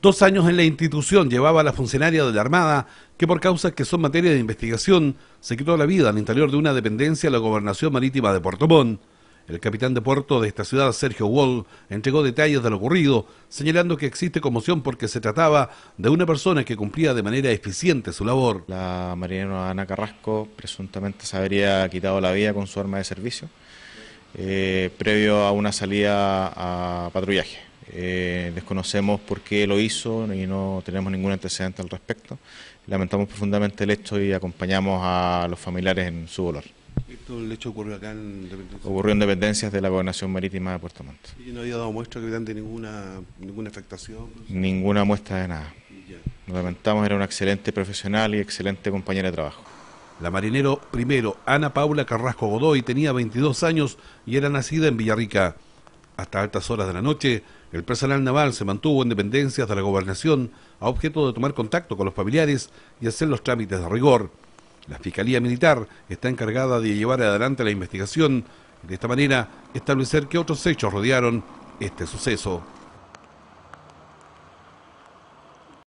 Dos años en la institución llevaba a la funcionaria de la Armada, que por causas que son materia de investigación, se quitó la vida al interior de una dependencia de la Gobernación Marítima de Puerto Montt. El capitán de puerto de esta ciudad, Sergio Wall, entregó detalles de lo ocurrido, señalando que existe conmoción porque se trataba de una persona que cumplía de manera eficiente su labor. La marina Ana Carrasco presuntamente se habría quitado la vida con su arma de servicio, eh, previo a una salida a patrullaje. Eh, desconocemos por qué lo hizo y no tenemos ningún antecedente al respecto. Lamentamos profundamente el hecho y acompañamos a los familiares en su dolor. ¿Esto el hecho ocurrió acá en Dependencias? en Dependencias de la Gobernación Marítima de Puerto Montt. ¿Y no había dado muestra de ninguna, ninguna afectación? Ninguna muestra de nada. Nos lamentamos, era un excelente profesional y excelente compañera de trabajo. La marinero primero, Ana Paula Carrasco Godoy, tenía 22 años y era nacida en Villarrica. Hasta altas horas de la noche, el personal naval se mantuvo en dependencias de la gobernación a objeto de tomar contacto con los familiares y hacer los trámites de rigor. La Fiscalía Militar está encargada de llevar adelante la investigación de esta manera establecer que otros hechos rodearon este suceso.